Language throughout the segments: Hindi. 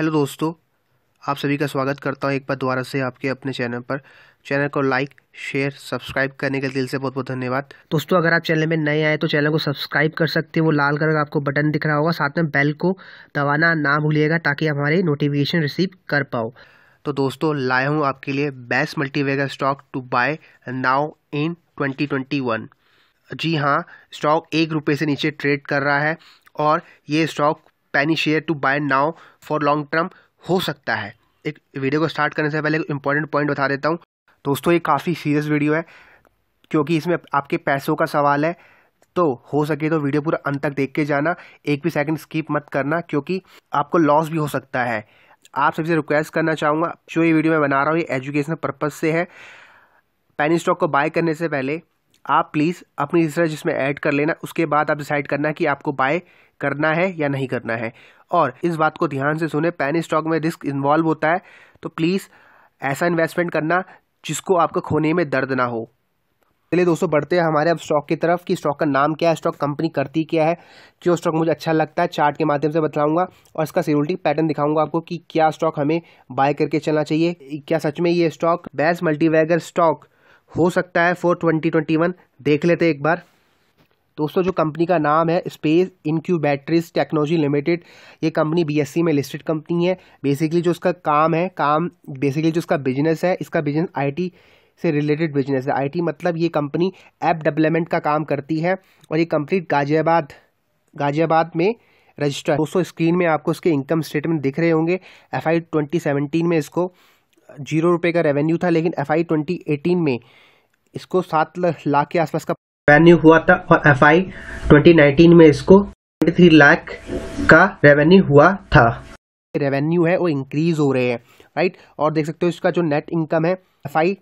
हेलो दोस्तों आप सभी का स्वागत करता हूं एक बार दोबारा से आपके अपने चैनल पर चैनल को लाइक शेयर सब्सक्राइब करने के दिल से बहुत बहुत धन्यवाद दोस्तों अगर आप चैनल में नए आए तो चैनल को सब्सक्राइब कर सकते हैं वो लाल कलर का आपको बटन दिख रहा होगा साथ में बेल को दबाना ना भूलिएगा ताकि आप हमारे नोटिफिकेशन रिसीव कर पाओ तो दोस्तों लाया हूँ आपके लिए best multibagger stock to buy now in twenty जी हाँ स्टॉक एक रुपये से नीचे ट्रेड कर रहा है और ये stock penny share to buy now for long term हो सकता है एक वीडियो को स्टार्ट करने से पहले एक इंपॉर्टेंट पॉइंट बता देता हूँ दोस्तों ये काफ़ी सीरियस वीडियो है क्योंकि इसमें आपके पैसों का सवाल है तो हो सके तो वीडियो पूरा अंत तक देख के जाना एक भी सेकंड स्किप मत करना क्योंकि आपको लॉस भी हो सकता है आप सबसे रिक्वेस्ट करना चाहूँगा जो ये वीडियो मैं बना रहा हूँ ये एजुकेशनल पर्पज़ से है पैनी स्टॉक को बाय करने से पहले आप प्लीज़ अपनी रिसर्च इसमें ऐड कर लेना उसके बाद आप डिसाइड करना कि आपको बाय करना है या नहीं करना है और इस बात को ध्यान से सुने पैन स्टॉक में रिस्क इन्वॉल्व होता है तो प्लीज़ ऐसा इन्वेस्टमेंट करना जिसको आपको खोने में दर्द ना हो चलिए दोस्तों बढ़ते हैं हमारे अब स्टॉक की तरफ कि स्टॉक का नाम क्या है स्टॉक कंपनी करती क्या है जो स्टॉक मुझे अच्छा लगता है चार्ट के माध्यम से बताऊंगा और इसका सिक्योरिटी पैटर्न दिखाऊंगा आपको कि क्या स्टॉक हमें बाय करके चलना चाहिए क्या सच में ये स्टॉक बेस्ट मल्टीवैगर स्टॉक हो सकता है फॉर ट्वेंटी ट्वेंटी वन देख लेते एक बार दोस्तों जो कंपनी का नाम है स्पेस इनक्यू बैटरीज टेक्नोलॉजी लिमिटेड ये कंपनी बीएससी में लिस्टेड कंपनी है बेसिकली जो उसका काम है काम बेसिकली जो उसका बिजनेस है इसका बिजनेस आईटी से रिलेटेड बिजनेस है आईटी मतलब ये कंपनी ऐप डेवलपमेंट का काम करती है और ये कंपनी गाजियाबाद गाजियाबाद में रजिस्टर दोस्तों स्क्रीन में आपको उसके इनकम स्टेटमेंट दिख रहे होंगे एफ आई ट्वेंटी में इसको जीरो रुपए का रेवेन्यू था लेकिन एफ आई ट्वेंटी एटीन में इसको सात लाख के आसपास का रेवेन्यू हुआ था और एफ आई ट्वेंटी नाइनटीन में इसको ट्वेंटी थ्री लाख का रेवेन्यू हुआ था रेवेन्यू है वो इंक्रीज हो रहे हैं राइट और देख सकते हो इसका जो नेट इनकम है एफ आई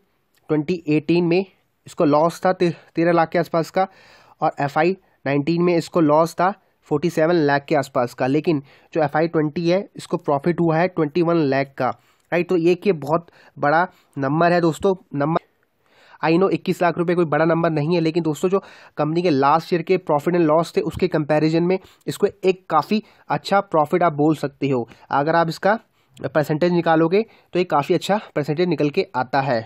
ट्वेंटी एटीन में इसको लॉस था तेरह लाख के आसपास का और एफ आई नाइनटीन में इसको लॉस था फोर्टी सेवन लाख के आसपास का लेकिन जो एफ आई ट्वेंटी है इसको प्रॉफिट हुआ है ट्वेंटी वन लाख का राइट तो एक ये बहुत बड़ा नंबर है दोस्तों नंबर आई नो 21 लाख रुपए कोई बड़ा नंबर नहीं है लेकिन दोस्तों जो कंपनी के लास्ट ईयर के प्रॉफिट एंड लॉस थे उसके कंपैरिजन में इसको एक काफ़ी अच्छा प्रॉफिट आप बोल सकते हो अगर आप इसका परसेंटेज निकालोगे तो ये काफ़ी अच्छा परसेंटेज निकल के आता है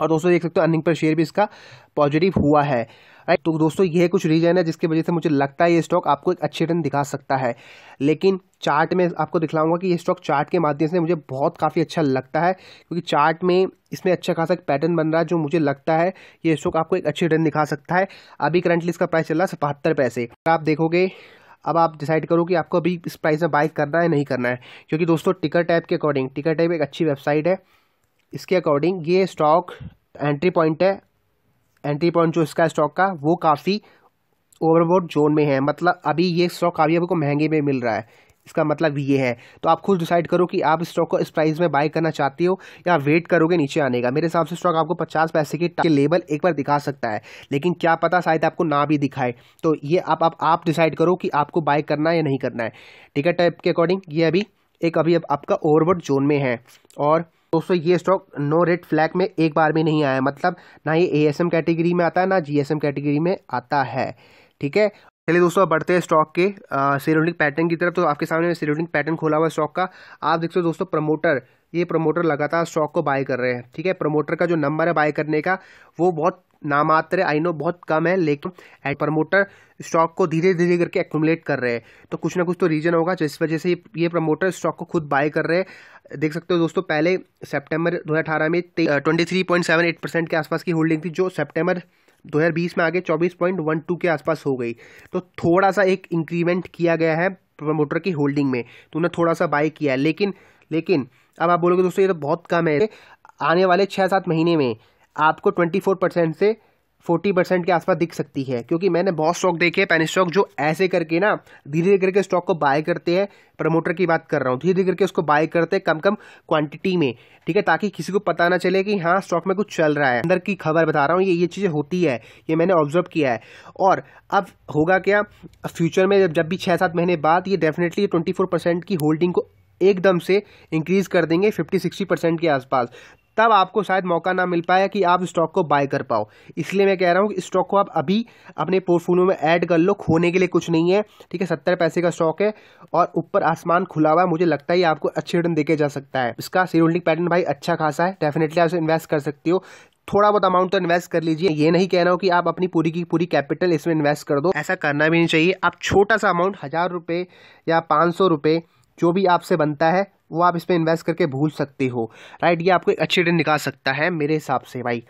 और दोस्तों देख सकते हो अर्निंग पर शेयर भी इसका पॉजिटिव हुआ है राइट तो दोस्तों ये कुछ रीजन है जिसकी वजह से मुझे लगता है ये स्टॉक आपको एक अच्छे रिटर्न दिखा सकता है लेकिन चार्ट में आपको दिखलाऊंगा कि ये स्टॉक चार्ट के माध्यम से मुझे बहुत काफ़ी अच्छा लगता है क्योंकि चार्ट में इसमें अच्छा खासा एक पैटर्न बन रहा है जो मुझे लगता है ये स्टॉक आपको एक अच्छे रिटर्न दिखा सकता है अभी करंटली इसका प्राइस चल रहा है सतहत्तर पैसे आप देखोगे अब आप डिसाइड करो कि आपको अभी इस प्राइस में बाय करना है नहीं करना है क्योंकि दोस्तों टिकर टाइप के अकॉर्डिंग टिकर टाइप एक अच्छी वेबसाइट है इसके अकॉर्डिंग ये स्टॉक एंट्री पॉइंट है एंट्री पॉइंट जो इसका स्टॉक का वो काफ़ी ओवरबोर्ड जोन में है मतलब अभी ये स्टॉक अभी आपको महंगे में मिल रहा है इसका मतलब ये है तो आप खुद डिसाइड करो कि आप स्टॉक को इस प्राइस में बाय करना चाहते हो या वेट करोगे नीचे आने का मेरे हिसाब से स्टॉक आपको 50 पैसे के, टाइम लेवल एक बार दिखा सकता है लेकिन क्या पता शायद आपको ना भी दिखाए तो ये आप आप, आप डिसाइड करो कि आपको बाय करना है या नहीं करना है टिकट टाइप के अकॉर्डिंग ये अभी एक अभी आपका ओवरबोर्ड जोन में है और दोस्तों ये स्टॉक नो रेड फ्लैग में एक बार भी नहीं आया मतलब ना ये एएसएम कैटेगरी में आता है ना जीएसएम कैटेगरी में आता है ठीक है चलिए दोस्तों बढ़ते हैं स्टॉक के सीरोडिक पैटर्न की तरफ तो आपके सामने सीरोडिक पैटर्न खोला हुआ स्टॉक का आप देखते हो दोस्तों प्रमोटर ये प्रमोटर लगातार स्टॉक को बाय कर रहे हैं ठीक है प्रमोटर का जो नंबर है बाय करने का वो बहुत नामात्र आई नो बहुत कम है लेकिन एट प्रमोटर स्टॉक को धीरे धीरे करके एक्यूमुलेट कर रहे हैं तो कुछ ना कुछ तो रीजन होगा जिस वजह से ये प्रमोटर स्टॉक को खुद बाय कर रहे हैं देख सकते हो दोस्तों पहले सितंबर 2018 में twenty three point seven eight percent के आसपास की होल्डिंग थी जो सितंबर 2020 में आगे 24.12 के आसपास हो गई तो थोड़ा सा एक इंक्रीमेंट किया गया है प्रमोटर की होल्डिंग में तो उन्हें थोड़ा सा बाय किया है लेकिन लेकिन अब आप बोलोगे दोस्तों ये तो बहुत कम है आने वाले छः सात महीने में आपको ट्वेंटी फोर परसेंट से फोर्टी परसेंट के आसपास दिख सकती है क्योंकि मैंने बहुत स्टॉक देखे हैं पैनी स्टॉक जो ऐसे करके ना धीरे धीरे करके स्टॉक को बाय करते हैं प्रमोटर की बात कर रहा हूँ धीरे धीरे करके उसको बाय करते हैं कम कम क्वांटिटी में ठीक है ताकि किसी को पता ना चले कि हाँ स्टॉक में कुछ चल रहा है अंदर की खबर बता रहा हूँ ये ये चीज़ें होती है ये मैंने ऑब्जर्व किया है और अब होगा क्या फ्यूचर में जब भी छः सात महीने बाद ये डेफिनेटली ट्वेंटी फोर परसेंट की होल्डिंग को एकदम से इंक्रीज़ कर देंगे फिफ्टी सिक्सटी परसेंट के आसपास तब आपको शायद मौका ना मिल पाया कि आप स्टॉक को बाय कर पाओ इसलिए मैं कह रहा हूँ कि स्टॉक को आप अभी अपने पोर्टफोलियो में ऐड कर लो खोने के लिए कुछ नहीं है ठीक है सत्तर पैसे का स्टॉक है और ऊपर आसमान खुला हुआ है मुझे लगता है ये आपको अच्छे रिटर्न देखे जा सकता है इसका शेयर होल्डिंग पैटर्न भाई अच्छा खासा है डेफिनेटली आप इन्वेस्ट कर सकते हो थोड़ा बहुत अमाउंट तो इन्वेस्ट कर लीजिए ये नहीं कह रहा हूँ कि आप अपनी पूरी की पूरी कैपिटल इसमें इन्वेस्ट कर दो ऐसा करना भी नहीं चाहिए आप छोटा सा अमाउंट हज़ार रुपये या पाँच सौ रुपये जो भी आपसे बनता है वो आप इस पर इन्वेस्ट करके भूल सकते हो राइट ये आपको एक अच्छी रिटर्न निकाल सकता है मेरे हिसाब से भाई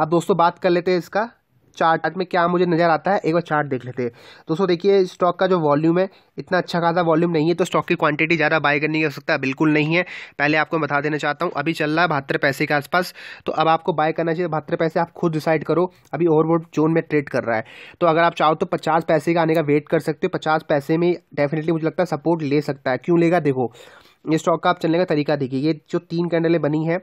अब दोस्तों बात कर लेते हैं इसका चार्ट में क्या मुझे नज़र आता है एक बार चार्ट देख लेते हैं दोस्तों देखिए स्टॉक का जो वॉल्यूम है इतना अच्छा खासा वॉल्यूम नहीं है तो स्टॉक की क्वांटिटी ज़्यादा बाय करने की सकता बिल्कुल नहीं है पहले आपको बता देना चाहता हूँ अभी चल रहा है बहत्तर पैसे के आसपास तो अब आपको बाय करना चाहिए बहत्तर पैसे आप खुद डिसाइड करो अभी ओवरवोट जोन में ट्रेड कर रहा है तो अगर आप चाहो तो पचास पैसे का आने का वेट कर सकते हो पचास पैसे में डेफिनेटली मुझे लगता है सपोर्ट ले सकता है क्यों लेगा देखो ये स्टॉक का आप चलने का तरीका देखिए ये जो तीन कैंडलें बनी हैं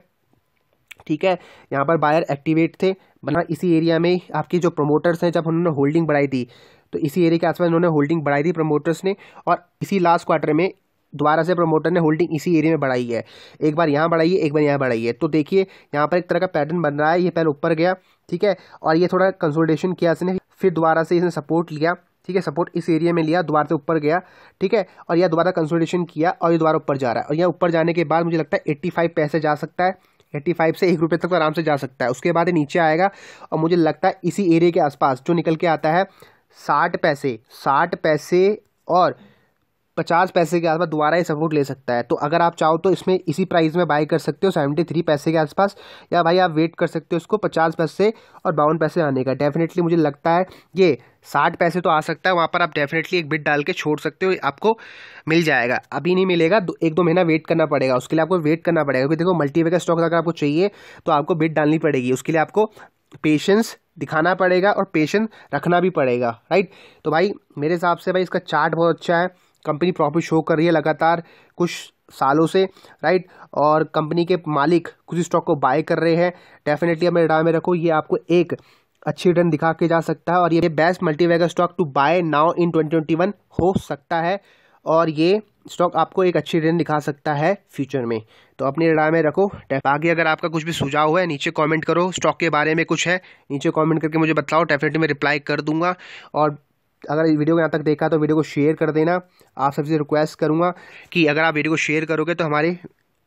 ठीक है यहाँ पर बायर एक्टिवेट थे बना इसी एरिया में आपके जो प्रमोटर्स हैं जब उन्होंने होल्डिंग बढ़ाई थी तो इसी एरिया के आसपास उन्होंने होल्डिंग बढ़ाई थी प्रमोटर्स ने और इसी लास्ट क्वार्टर में दोबारा से प्रमोटर ने होल्डिंग इसी एरिया में बढ़ाई है एक बार यहाँ बढ़ाई है एक बार यहाँ बढ़ाई है तो देखिए यहाँ पर एक तरह का पैटर्न बन रहा है ये पहले ऊपर गया ठीक है और ये थोड़ा कंसोल्टेशन किया इसने फिर दोबारा से इसने सपोर्ट लिया ठीक है सपोर्ट इस एरिया में लिया दोबारा से ऊपर गया ठीक है और यह दोबारा कंसोलिडेशन किया और ये दोबारा ऊपर जा रहा है और यहाँ ऊपर जाने के बाद मुझे लगता है एट्टी फाइव पैसे जा सकता है एट्टी फाइव से एक रुपये तक तो आराम से जा सकता है उसके बाद ही नीचे आएगा और मुझे लगता है इसी एरिया के आसपास जो निकल के आता है साठ पैसे साठ पैसे और पचास पैसे के आसपास दोबारा ये सपोर्ट ले सकता है तो अगर आप चाहो तो इसमें इसी प्राइस में बाई कर सकते हो सेवेंटी थ्री पैसे के आसपास या भाई आप वेट कर सकते हो इसको पचास पैसे और बावन पैसे आने का डेफिनेटली मुझे लगता है ये साठ पैसे तो आ सकता है वहाँ पर आप डेफिनेटली एक बिट डाल के छोड़ सकते हो आपको मिल जाएगा अभी नहीं मिलेगा दो, एक दो महीना वेट करना पड़ेगा उसके लिए आपको वेट करना पड़ेगा क्योंकि देखो मल्टीवे का स्टॉक अगर आपको चाहिए तो आपको बिट डालनी पड़ेगी उसके लिए आपको पेशेंस दिखाना पड़ेगा और पेशेंस रखना भी पड़ेगा राइट तो भाई मेरे हिसाब से भाई इसका चार्ट बहुत अच्छा है कंपनी प्रॉफिट शो कर रही है लगातार कुछ सालों से राइट और कंपनी के मालिक कुछ स्टॉक को बाय कर रहे हैं डेफिनेटली हमें रडार में रखो ये आपको एक अच्छी रिटर्न दिखा के जा सकता है और ये best multibagger stock to buy now in twenty twenty one हो सकता है और ये स्टॉक आपको एक अच्छी रिटर्न दिखा सकता है फ्यूचर में तो अपनी रडार में रखो बाकी अगर आपका कुछ भी सुझाव है नीचे कमेंट करो स्टॉक के बारे में कुछ है नीचे कमेंट करके मुझे बताओ डेफिनेटली मैं रिप्लाई कर दूंगा और अगर इस वीडियो को यहाँ तक देखा तो वीडियो को शेयर कर देना आप सबसे रिक्वेस्ट करूँगा कि अगर आप वीडियो को शेयर करोगे तो हमारे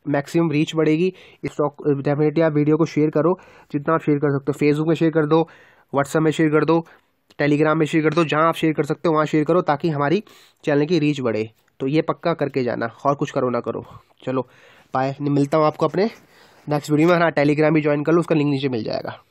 मैक्सिमम रीच बढ़ेगी इस स्टॉक डेफिनेटली आप वीडियो को शेयर करो जितना आप शेयर कर सकते हो फेसबुक में शेयर कर दो व्हाट्सअप में शेयर कर दो टेलीग्राम में शेयर कर दो जहाँ आप शेयर कर सकते हो वहाँ शेयर करो ताकि हमारी चैनल की रीच बढ़े तो ये पक्का करके जाना और कुछ करो ना करो चलो बाय मिलता हूँ आपको अपने नेक्स्ट वीडियो में हाँ टेलीग्राम भी ज्वाइन कर लो उसका लिंक नीचे मिल जाएगा